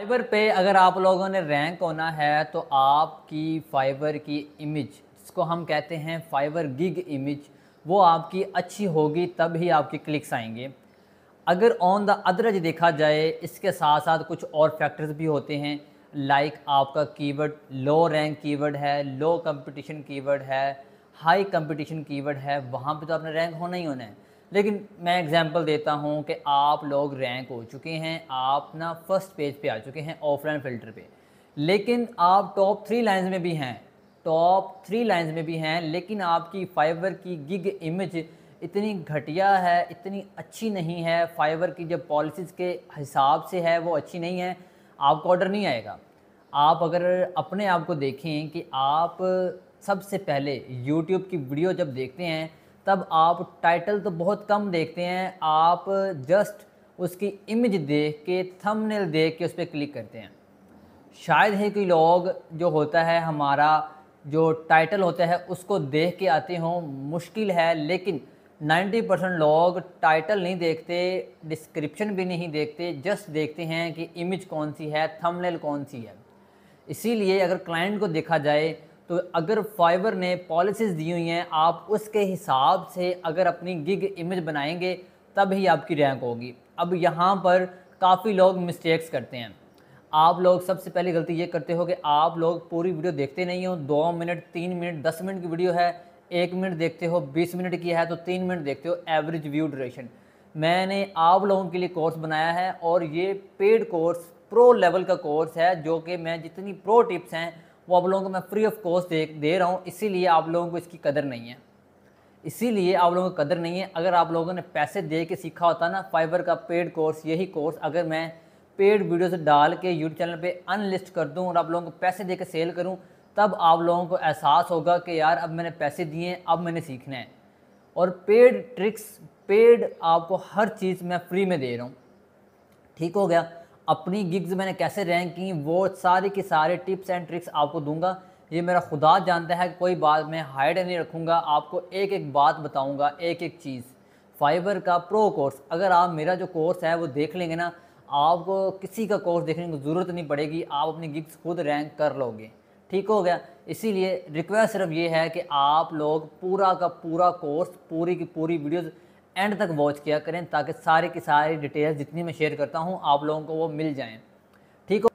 fibre पे अगर आप लोगों ने रैंक होना है तो आपकी फाइबर की इमेज जिसको हम कहते हैं फाइबर गिग इमेज वो आपकी अच्छी होगी तब ही आपके क्लिक्स आएंगे अगर ऑन द अदरज देखा जाए इसके साथ साथ कुछ और फैक्टर्स भी होते हैं लाइक like आपका कीवर्ड लो रैंक कीवर्ड है लो कंपटीशन कीवर्ड है हाई कंपटीशन कीवर्ड है वहाँ पे तो आपने रैंक होना ही होना है लेकिन मैं एग्जांपल देता हूँ कि आप लोग रैंक हो चुके हैं आप ना फर्स्ट पेज पे आ चुके हैं ऑफलाइन फ़िल्टर पे लेकिन आप टॉप थ्री लाइंस में भी हैं टॉप थ्री लाइंस में भी हैं लेकिन आपकी फाइबर की गिग इमेज इतनी घटिया है इतनी अच्छी नहीं है फाइबर की जब पॉलिसीज़ के हिसाब से है वो अच्छी नहीं है आपको ऑर्डर नहीं आएगा आप अगर अपने आप को देखें कि आप सबसे पहले यूट्यूब की वीडियो जब देखते हैं तब आप टाइटल तो बहुत कम देखते हैं आप जस्ट उसकी इमेज देख के थंबनेल देख के उस पर क्लिक करते हैं शायद ही कोई लोग जो होता है हमारा जो टाइटल होता है उसको देख के आते हों मुश्किल है लेकिन 90 परसेंट लोग टाइटल नहीं देखते डिस्क्रिप्शन भी नहीं देखते जस्ट देखते हैं कि इमेज कौन सी है थंबनेल कौन सी है इसीलिए अगर क्लाइंट को देखा जाए तो अगर फाइवर ने पॉलिसीज़ दी हुई हैं आप उसके हिसाब से अगर अपनी गिग इमेज बनाएंगे तब ही आपकी रैंक होगी अब यहाँ पर काफ़ी लोग मिस्टेक्स करते हैं आप लोग सबसे पहली गलती ये करते हो कि आप लोग पूरी वीडियो देखते नहीं हो दो मिनट तीन मिनट दस मिनट की वीडियो है एक मिनट देखते हो बीस मिनट की है तो तीन मिनट देखते हो एवरेज व्यू ड्यूरेशन मैंने आप लोगों के लिए कोर्स बनाया है और ये पेड कोर्स प्रो लेवल का कोर्स है जो कि मैं जितनी प्रो टिप्स हैं वो आप लोगों को मैं फ्री ऑफ कॉस्ट दे दे रहा हूँ इसीलिए आप लोगों को इसकी कदर नहीं है इसीलिए आप लोगों को कदर नहीं है अगर आप लोगों ने पैसे दे के सीखा होता ना फाइबर का पेड कोर्स यही कोर्स अगर मैं पेड वीडियोस डाल के यूट्यूब चैनल पे अनलिस्ट कर दूँ और आप लोगों को पैसे दे के सेल करूँ तब आप लोगों को एहसास होगा कि यार अब मैंने पैसे दिए हैं अब मैंने सीखना है और पेड ट्रिक्स पेड आपको हर चीज़ मैं फ्री में दे रहा हूँ ठीक हो गया अपनी गिग्स मैंने कैसे रैंक की वो सारी की सारे टिप्स एंड ट्रिक्स आपको दूंगा ये मेरा खुदा जानता है कोई बात मैं हाइड नहीं रखूँगा आपको एक एक बात बताऊँगा एक एक चीज़ फाइबर का प्रो कोर्स अगर आप मेरा जो कोर्स है वो देख लेंगे ना आपको किसी का कोर्स देखने की ज़रूरत नहीं पड़ेगी आप अपनी गिग्स खुद रैंक कर लोगे ठीक हो गया इसीलिए रिक्वेस्ट सिर्फ ये है कि आप लोग पूरा का पूरा कोर्स पूरी की पूरी वीडियोज़ एंड तक वॉच किया करें ताकि सारे की सारी डिटेल्स जितनी मैं शेयर करता हूँ आप लोगों को वो मिल जाए ठीक हो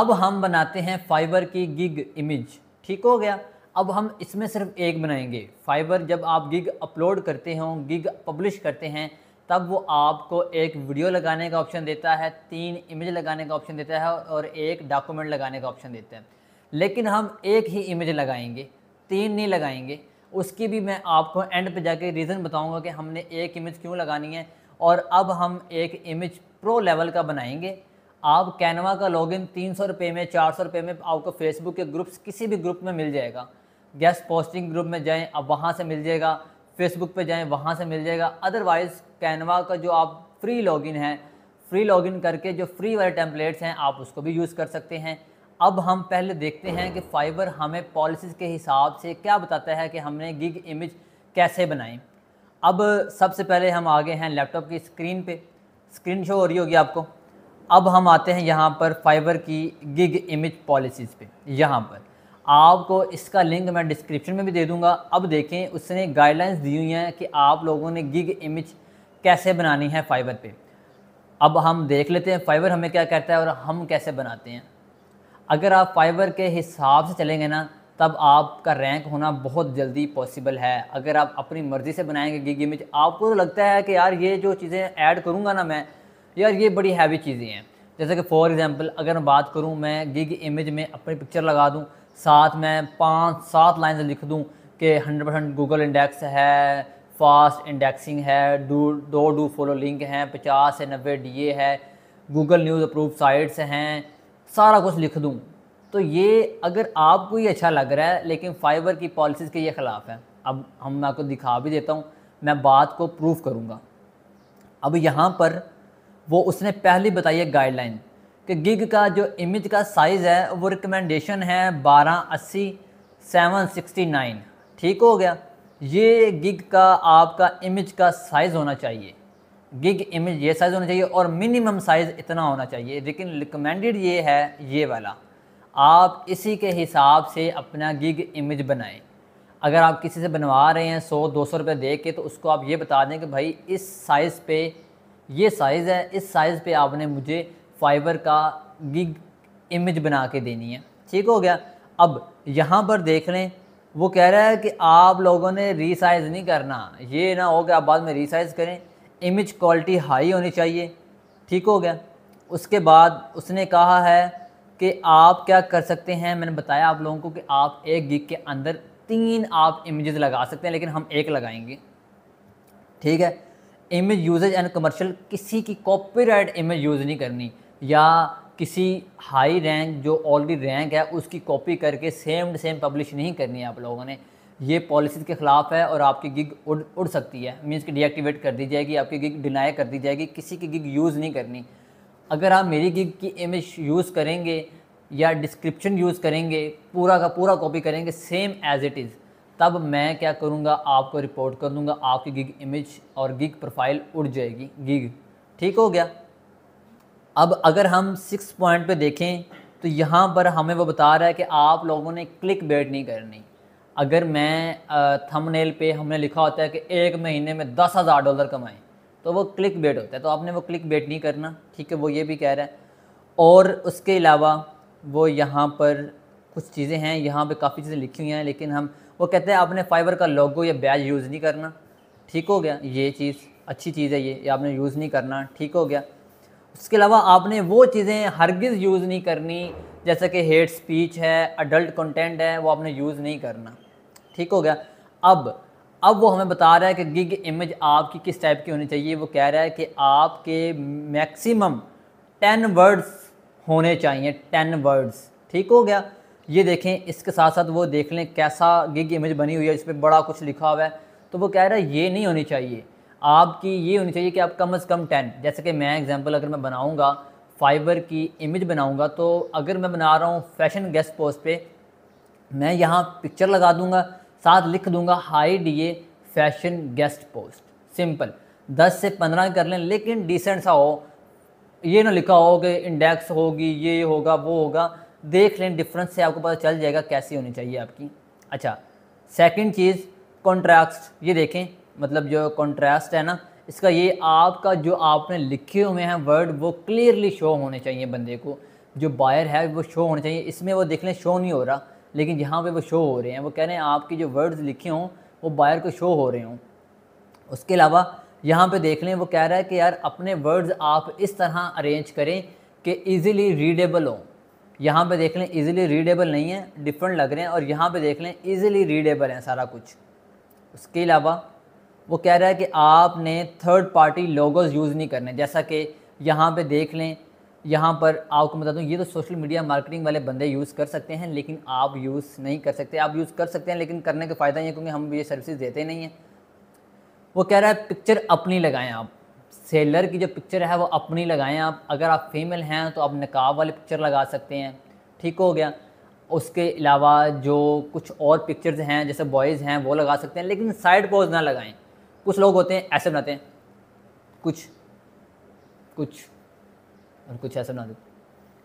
अब हम बनाते हैं फाइबर की गिग इमेज ठीक हो गया अब हम इसमें सिर्फ एक बनाएंगे फाइबर जब आप गिग अपलोड करते हो गिग पब्लिश करते हैं तब वो आपको एक वीडियो लगाने का ऑप्शन देता है तीन इमेज लगाने का ऑप्शन देता है और एक डॉक्यूमेंट लगाने का ऑप्शन देता है लेकिन हम एक ही इमेज लगाएंगे तीन नहीं लगाएंगे उसकी भी मैं आपको एंड पे जाके रीज़न बताऊंगा कि हमने एक इमेज क्यों लगानी है और अब हम एक इमेज प्रो लेवल का बनाएंगे आप कैनवा का लॉगिन तीन सौ रुपये में चार सौ रुपये में आपको फेसबुक के ग्रुप्स किसी भी ग्रुप में मिल जाएगा गेस्ट पोस्टिंग ग्रुप में जाएँ अब वहाँ से मिल जाएगा फेसबुक पर जाएँ वहाँ से मिल जाएगा अदरवाइज़ कैनवा का जो आप फ्री लॉगिन है फ्री लॉगिन करके जो फ्री वाले टेम्पलेट्स हैं आप उसको भी यूज़ कर सकते हैं अब हम पहले देखते हैं कि फाइबर हमें पॉलिसीज़ के हिसाब से क्या बताता है कि हमने गिग इमेज कैसे बनाई अब सबसे पहले हम आगे हैं लैपटॉप की स्क्रीन पे स्क्रीन शो हो रही होगी आपको अब हम आते हैं यहाँ पर फाइबर की गिग इमेज पॉलिसीज़ पे यहाँ पर आपको इसका लिंक मैं डिस्क्रिप्शन में भी दे दूँगा अब देखें उसने गाइडलाइंस दी हुई हैं कि आप लोगों ने गिग इमेज कैसे बनानी है फाइबर पे अब हम देख लेते हैं फाइबर हमें क्या कहता है और हम कैसे बनाते हैं अगर आप फाइबर के हिसाब से चलेंगे ना तब आपका रैंक होना बहुत जल्दी पॉसिबल है अगर आप अपनी मर्ज़ी से बनाएंगे गिग इमेज आपको तो लगता है कि यार ये जो चीज़ें ऐड करूँगा ना मैं यार ये बड़ी हैवी चीज़ें हैं जैसे कि फॉर एग्ज़ाम्पल अगर मैं बात करूँ मैं गिग इमेज में अपनी पिक्चर लगा दूँ साथ में पाँच सात लाइन लिख दूँ कि हंड्रेड परसेंट गूगल इंडेक्स है फास्ट इंडेक्सिंग है डू दो डू फॉलो लिंक हैं पचास से नब्बे डी है गूगल न्यूज़ अप्रूव साइट्स हैं सारा कुछ लिख दूँ तो ये अगर आपको ही अच्छा लग रहा है लेकिन फाइबर की पॉलिसीज़ के ये ख़िलाफ़ है अब हम मैं आपको दिखा भी देता हूँ मैं बात को प्रूव करूँगा अब यहाँ पर वो उसने पहले बताई है गाइडलाइन कि गिग का जो इमेज का साइज़ है वो रिकमेंडेशन है बारह अस्सी सेवन सिक्सटी नाइन ठीक हो गया ये गिग का आपका इमेज का साइज़ होना चाहिए गिग इमेज ये साइज़ होना चाहिए और मिनिमम साइज़ इतना होना चाहिए लेकिन रिकमेंडेड ये है ये वाला आप इसी के हिसाब से अपना गिग इमेज बनाएं अगर आप किसी से बनवा रहे हैं सौ दो सौ रुपये दे के तो उसको आप ये बता दें कि भाई इस साइज़ पे ये साइज़ है इस साइज़ पे आपने मुझे फाइबर का गिग इमेज बना के देनी है ठीक हो गया अब यहाँ पर देख लें वो कह रहा है कि आप लोगों ने रीसाइज़ नहीं करना ये ना हो गया आप बाद में रीसाइज़ करें इमेज क्वालिटी हाई होनी चाहिए ठीक हो गया उसके बाद उसने कहा है कि आप क्या कर सकते हैं मैंने बताया आप लोगों को कि आप एक गिग के अंदर तीन आप इमेजेस लगा सकते हैं लेकिन हम एक लगाएंगे ठीक है इमेज यूजेज एंड कमर्शियल किसी की कॉपीराइट इमेज यूज़ नहीं करनी या किसी हाई रैंक जो ऑलरेडी रैंक है उसकी कॉपी करके सेम टू सेम पब्लिश नहीं करनी है आप लोगों ने ये पॉलिसीज़ के ख़िलाफ़ है और आपकी गिग उड़ उड़ सकती है मीन्स कि डीएक्टिवेट कर दी जाएगी आपकी गिग डिनाई कर दी जाएगी किसी की गिग यूज़ नहीं करनी अगर आप मेरी गिग की इमेज यूज़ करेंगे या डिस्क्रिप्शन यूज़ करेंगे पूरा का पूरा कॉपी करेंगे सेम एज़ इट इज़ तब मैं क्या करूँगा आपको रिपोर्ट कर दूँगा आपकी गिग इमेज और गिग प्रोफाइल उड़ जाएगी गिग ठीक हो गया अब अगर हम सिक्स पॉइंट पे देखें तो यहाँ पर हमें वो बता रहा है कि आप लोगों ने क्लिक बेट नहीं करनी अगर मैं थंबनेल पे हमने लिखा होता है कि एक महीने में दस हज़ार डॉलर कमाएं तो वो क्लिक बेट होता है तो आपने वो क्लिक बेट नहीं करना ठीक है वो ये भी कह रहा है और उसके अलावा वो यहाँ पर कुछ चीज़ें हैं यहाँ पे काफ़ी चीज़ें लिखी हुई हैं लेकिन हम वो कहते हैं आपने फाइबर का लोगो या बैज यूज़ नहीं करना ठीक हो गया ये चीज़ अच्छी चीज़ है ये, ये आपने यूज़ नहीं करना ठीक हो गया उसके अलावा आपने वो चीज़ें हरगिज़ यूज़ नहीं करनी जैसे कि हेट स्पीच है अडल्ट कंटेंट है वो आपने यूज़ नहीं करना ठीक हो गया अब अब वो हमें बता रहा है कि गिग इमेज आपकी किस टाइप की होनी चाहिए वो कह रहा है कि आपके मैक्सिमम टेन वर्ड्स होने चाहिए टेन वर्ड्स ठीक हो गया ये देखें इसके साथ साथ वो देख लें कैसा गिग इमेज बनी हुई है इस पर बड़ा कुछ लिखा हुआ है तो वो कह रहा है ये नहीं होनी चाहिए आपकी ये होनी चाहिए कि आप कम अज़ कम टेन जैसे कि मैं एग्जांपल अगर मैं बनाऊँगा फाइबर की इमेज बनाऊँगा तो अगर मैं बना रहा हूँ फैशन गेस्ट पोस्ट पर मैं यहाँ पिक्चर लगा दूँगा साथ लिख दूंगा high D A fashion guest post simple दस से पंद्रह कर लें लेकिन डिसेंट सा हो ये ना लिखा हो कि इंडेक्स होगी ये होगा वो होगा देख लें डिफरेंस से आपको पता चल जाएगा कैसी होनी चाहिए आपकी अच्छा सेकंड चीज़ कॉन्ट्रास्ट ये देखें मतलब जो कॉन्ट्रास्ट है ना इसका ये आपका जो आपने लिखे हुए हैं वर्ड वो क्लियरली शो होने चाहिए बंदे को जो बायर है वो शो होने चाहिए इसमें वो देख लें शो नहीं हो रहा लेकिन जहाँ पे वो शो हो रहे हैं वो कह रहे हैं आपकी जो वर्ड्स लिखे हों वो बायर को शो हो रहे हों उसके अलावा यहाँ पे देख लें वो कह रहा है कि यार अपने वर्ड्स आप इस तरह अरेंज करें कि ईज़िली रीडेबल हों यहाँ पे देख लें ईज़िली रीडेबल नहीं है डिफरेंट लग रहे हैं और यहाँ पर देख लें ईज़िली रीडेबल हैं सारा कुछ उसके अलावा वो कह रहा है कि आपने थर्ड पार्टी लोगोज़ यूज़ नहीं करने जैसा कि यहाँ पे देख लें यहाँ पर आपको बता दूँ ये तो सोशल मीडिया मार्केटिंग वाले बंदे यूज़ कर सकते हैं लेकिन आप यूज़ नहीं कर सकते आप यूज़ कर सकते हैं लेकिन करने का फ़ायदा ये क्योंकि हम ये सर्विसेज देते नहीं हैं वो कह रहा है पिक्चर अपनी लगाएं आप सेलर की जो पिक्चर है वो अपनी लगाएं आप अगर आप फीमेल हैं तो आप नकाब वाले पिक्चर लगा सकते हैं ठीक हो गया उसके अलावा जो कुछ और पिक्चर्स हैं जैसे बॉयज़ हैं वो लगा सकते हैं लेकिन साइड पोज ना लगाएं कुछ लोग होते हैं ऐसे बनाते हैं कुछ कुछ और कुछ ऐसा बना दो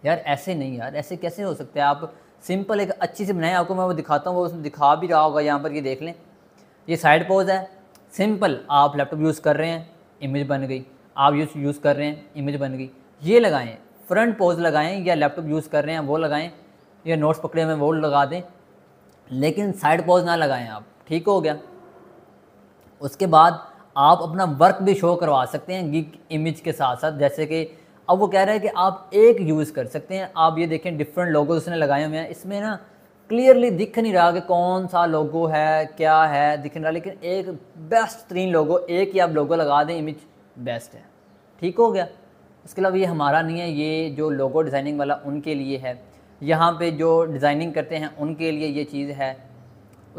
यार ऐसे नहीं यार ऐसे कैसे हो सकते हैं आप सिंपल एक अच्छी से बनाए आपको मैं वो दिखाता हूँ वो उसमें दिखा भी रहा होगा यहाँ पर ये देख लें ये साइड पोज है सिंपल आप लैपटॉप यूज़ कर रहे हैं इमेज बन गई आप यूज यूज़ कर रहे हैं इमेज बन गई ये लगाएं फ्रंट पोज लगाएं या लैपटॉप यूज़ कर रहे हैं वो लगाएं या नोट्स पकड़े हुए वो लगा दें लेकिन साइड पोज ना लगाएं आप ठीक हो गया उसके बाद आप अपना वर्क भी शो करवा सकते हैं गिग इमेज के साथ साथ जैसे कि अब वो कह रहा है कि आप एक यूज़ कर सकते हैं आप ये देखें डिफरेंट लोगो उसने लगाए हुए हैं इसमें ना क्लियरली दिख नहीं रहा कि कौन सा लोगो है क्या है दिख नहीं रहा लेकिन एक बेस्ट तरीन लोगो एक ही आप लोगो लगा दें इमेज बेस्ट है ठीक हो गया इसके अलावा ये हमारा नहीं है ये जो लोगो डिज़ाइनिंग वाला उनके लिए है यहाँ पे जो डिज़ाइनिंग करते हैं उनके लिए ये चीज़ है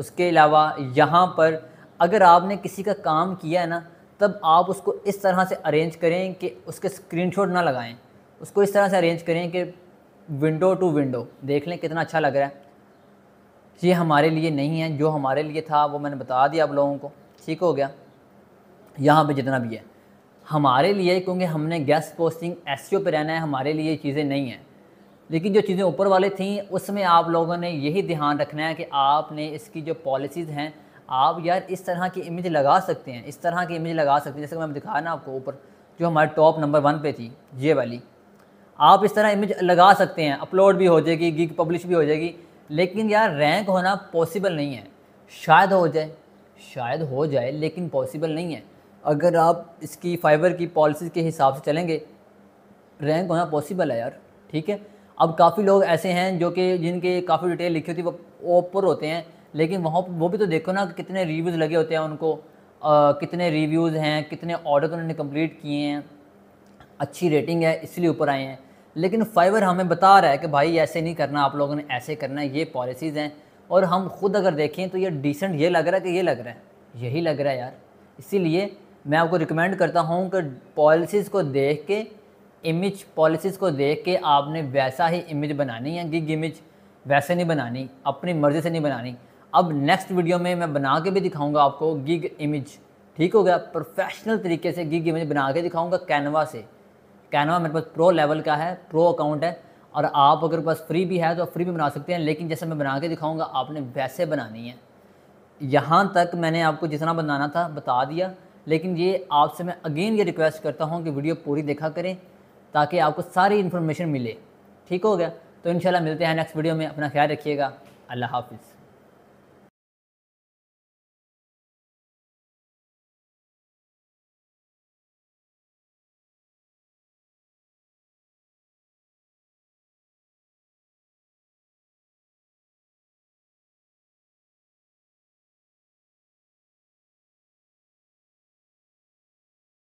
उसके अलावा यहाँ पर अगर आपने किसी का काम किया है ना तब आप उसको इस तरह से अरेंज करें कि उसके स्क्रीनशॉट ना लगाएं उसको इस तरह से अरेंज करें कि विंडो टू विंडो देख लें कितना अच्छा लग रहा है ये हमारे लिए नहीं है जो हमारे लिए था वो मैंने बता दिया आप लोगों को ठीक हो गया यहाँ पे जितना भी है हमारे लिए क्योंकि हमने गैस पोस्टिंग एस पे रहना है हमारे लिए चीज़ें नहीं हैं लेकिन जो चीज़ें ऊपर वाले थी उसमें आप लोगों ने यही ध्यान रखना है कि आपने इसकी जो पॉलिसीज़ हैं आप यार इस तरह की इमेज लगा सकते हैं इस तरह की इमेज लगा सकते हैं जैसे मैं दिखा ना आपको ऊपर जो हमारे टॉप नंबर वन पे थी ये वाली आप इस तरह इमेज लगा सकते हैं अपलोड भी हो जाएगी गिग पब्लिश भी हो जाएगी लेकिन यार रैंक होना पॉसिबल नहीं है शायद हो जाए शायद हो जाए लेकिन पॉसिबल नहीं है अगर आप इसकी फाइबर की पॉलिसी के हिसाब से चलेंगे रैंक होना पॉसिबल है यार ठीक है अब काफ़ी लोग ऐसे हैं जो कि जिनके काफ़ी डिटेल लिखी होती है वो ओपर होते हैं लेकिन वहाँ वो भी तो देखो ना कितने रिव्यूज़ लगे होते हैं उनको आ, कितने रिव्यूज़ हैं कितने ऑर्डर तो उन्होंने कंप्लीट किए हैं अच्छी रेटिंग है इसलिए ऊपर आए हैं लेकिन फाइवर हमें बता रहा है कि भाई ऐसे नहीं करना आप लोगों ने ऐसे करना है ये पॉलिसीज़ हैं और हम खुद अगर देखें तो ये डिसेंट ये लग रहा है कि ये लग रहा है यही लग रहा है यार इसीलिए मैं आपको रिकमेंड करता हूँ कि पॉलिसीज़ को देख के इमेज पॉलिसीज़ को देख के आपने वैसा ही इमेज बनानी है गिग इमेज वैसे नहीं बनानी अपनी मर्ज़ी से नहीं बनानी अब नेक्स्ट वीडियो में मैं बना के भी दिखाऊंगा आपको गिग इमेज ठीक हो गया प्रोफेशनल तरीके से गिग इमेज बना के दिखाऊंगा कैनवा से कैनवा मेरे पास प्रो लेवल का है प्रो अकाउंट है और आप अगर पास फ्री भी है तो फ्री भी बना सकते हैं लेकिन जैसे मैं बना के दिखाऊँगा आपने वैसे बनानी है यहाँ तक मैंने आपको जितना बनाना था बता दिया लेकिन ये आपसे मैं अगेन ये रिक्वेस्ट करता हूँ कि वीडियो पूरी देखा करें ताकि आपको सारी इन्फॉर्मेशन मिले ठीक हो गया तो इन मिलते हैं नेक्स्ट वीडियो में अपना ख्याल रखिएगा अल्लाह हाफिज़